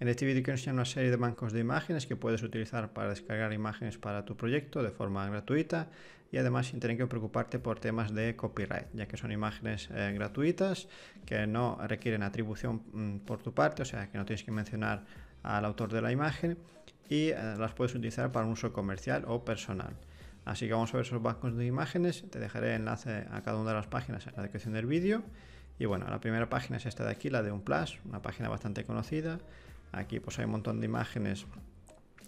En este vídeo quiero enseñar una serie de bancos de imágenes que puedes utilizar para descargar imágenes para tu proyecto de forma gratuita y además sin tener que preocuparte por temas de copyright, ya que son imágenes eh, gratuitas que no requieren atribución mm, por tu parte, o sea que no tienes que mencionar al autor de la imagen y eh, las puedes utilizar para un uso comercial o personal. Así que vamos a ver esos bancos de imágenes, te dejaré enlace a cada una de las páginas en la descripción del vídeo. Y bueno, la primera página es esta de aquí, la de Unplash, una página bastante conocida Aquí pues hay un montón de imágenes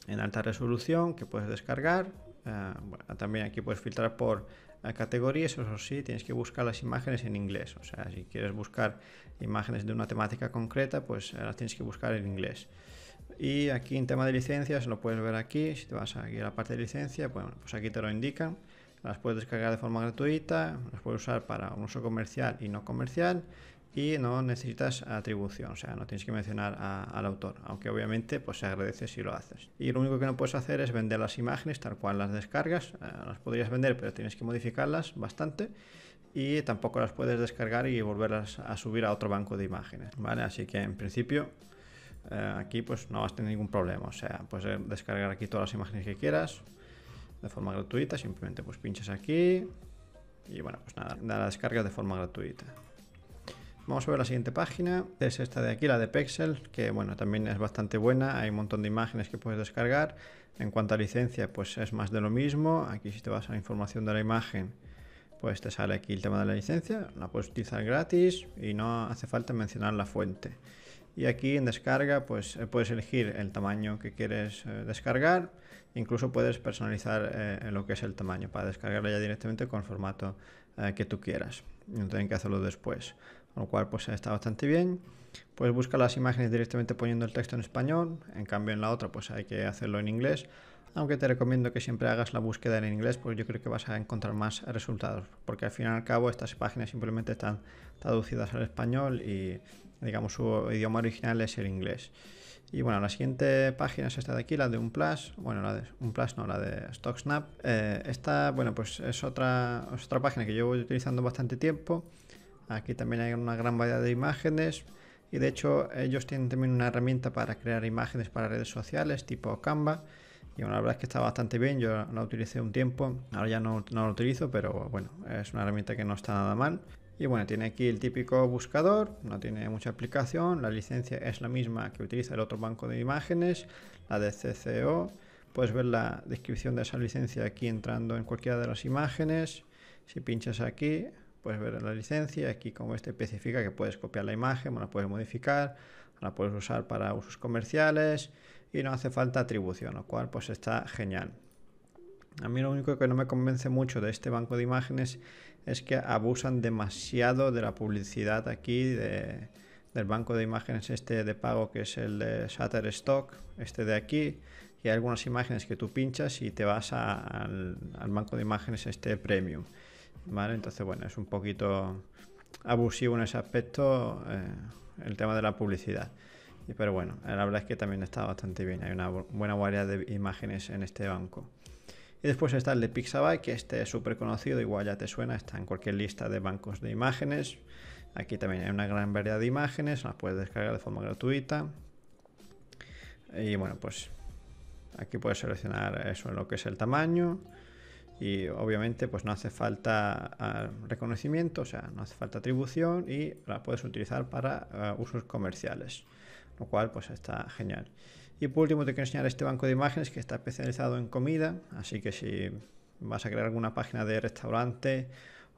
en alta resolución que puedes descargar. Eh, también aquí puedes filtrar por eh, categorías, eso sí, tienes que buscar las imágenes en inglés. O sea, si quieres buscar imágenes de una temática concreta, pues eh, las tienes que buscar en inglés. Y aquí en tema de licencias, lo puedes ver aquí, si te vas aquí a la parte de licencia, pues aquí te lo indican las puedes descargar de forma gratuita, las puedes usar para un uso comercial y no comercial y no necesitas atribución, o sea, no tienes que mencionar al autor, aunque obviamente pues se agradece si lo haces. Y lo único que no puedes hacer es vender las imágenes tal cual las descargas, eh, las podrías vender pero tienes que modificarlas bastante y tampoco las puedes descargar y volverlas a subir a otro banco de imágenes, ¿vale? Así que en principio eh, aquí pues no vas a tener ningún problema, o sea, puedes descargar aquí todas las imágenes que quieras, de forma gratuita, simplemente pues pinches aquí y bueno, pues nada, la descarga de forma gratuita. Vamos a ver la siguiente página, es esta de aquí, la de Pexel, que bueno, también es bastante buena, hay un montón de imágenes que puedes descargar. En cuanto a licencia, pues es más de lo mismo, aquí si te vas a la información de la imagen, pues te sale aquí el tema de la licencia, la puedes utilizar gratis y no hace falta mencionar la fuente. Y aquí en descarga, pues eh, puedes elegir el tamaño que quieres eh, descargar, Incluso puedes personalizar eh, lo que es el tamaño para descargarlo ya directamente con el formato eh, que tú quieras. No tienen que hacerlo después. lo cual pues está bastante bien. Puedes buscar las imágenes directamente poniendo el texto en español. En cambio en la otra pues hay que hacerlo en inglés. Aunque te recomiendo que siempre hagas la búsqueda en inglés porque yo creo que vas a encontrar más resultados. Porque al fin y al cabo estas páginas simplemente están traducidas al español y digamos su idioma original es el inglés. Y bueno, la siguiente página es esta de aquí, la de Unplus, bueno, la de Unplus no, la de StockSnap. Eh, esta, bueno, pues es otra, otra página que yo voy utilizando bastante tiempo. Aquí también hay una gran variedad de imágenes y de hecho ellos tienen también una herramienta para crear imágenes para redes sociales tipo Canva. Y bueno, la verdad es que está bastante bien, yo la utilicé un tiempo, ahora ya no, no la utilizo, pero bueno, es una herramienta que no está nada mal. Y bueno, tiene aquí el típico buscador, no tiene mucha aplicación, la licencia es la misma que utiliza el otro banco de imágenes, la de CCO. Puedes ver la descripción de esa licencia aquí entrando en cualquiera de las imágenes. Si pinchas aquí, puedes ver la licencia. Aquí como este especifica que puedes copiar la imagen, la puedes modificar, la puedes usar para usos comerciales y no hace falta atribución, lo cual pues está genial. A mí lo único que no me convence mucho de este banco de imágenes es que abusan demasiado de la publicidad aquí del banco de imágenes este de pago que es el de Shutterstock, este de aquí. Y hay algunas imágenes que tú pinchas y te vas al, banco de imágenes este premium. Entonces, bueno, es un poquito abusivo en ese aspecto eh, el tema de la publicidad. Pero bueno, la verdad es que también está bastante bien. Hay una buena variedad de imágenes en este banco. Y después está el de Pixabay, que este es súper conocido, igual ya te suena, está en cualquier lista de bancos de imágenes. Aquí también hay una gran variedad de imágenes, las puedes descargar de forma gratuita. Y bueno, pues aquí puedes seleccionar eso, en lo que es el tamaño, y obviamente pues no hace falta ah, reconocimiento, o sea, no hace falta atribución y la puedes utilizar para ah, usos comerciales, lo cual pues está genial. Y por último te quiero enseñar este banco de imágenes que está especializado en comida, así que si vas a crear alguna página de restaurante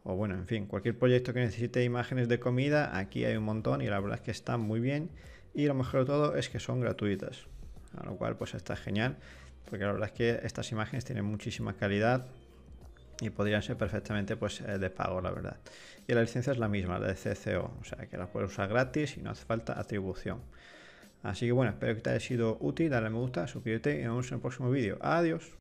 o bueno, en fin, cualquier proyecto que necesite imágenes de comida, aquí hay un montón y la verdad es que están muy bien y lo mejor de todo es que son gratuitas, a lo cual pues está genial porque la verdad es que estas imágenes tienen muchísima calidad, y podrían ser perfectamente pues, eh, de pago, la verdad. Y la licencia es la misma, la de CCO, o sea que la puedes usar gratis y no hace falta atribución. Así que bueno, espero que te haya sido útil, dale me gusta, suscríbete y nos vemos en el próximo vídeo. Adiós.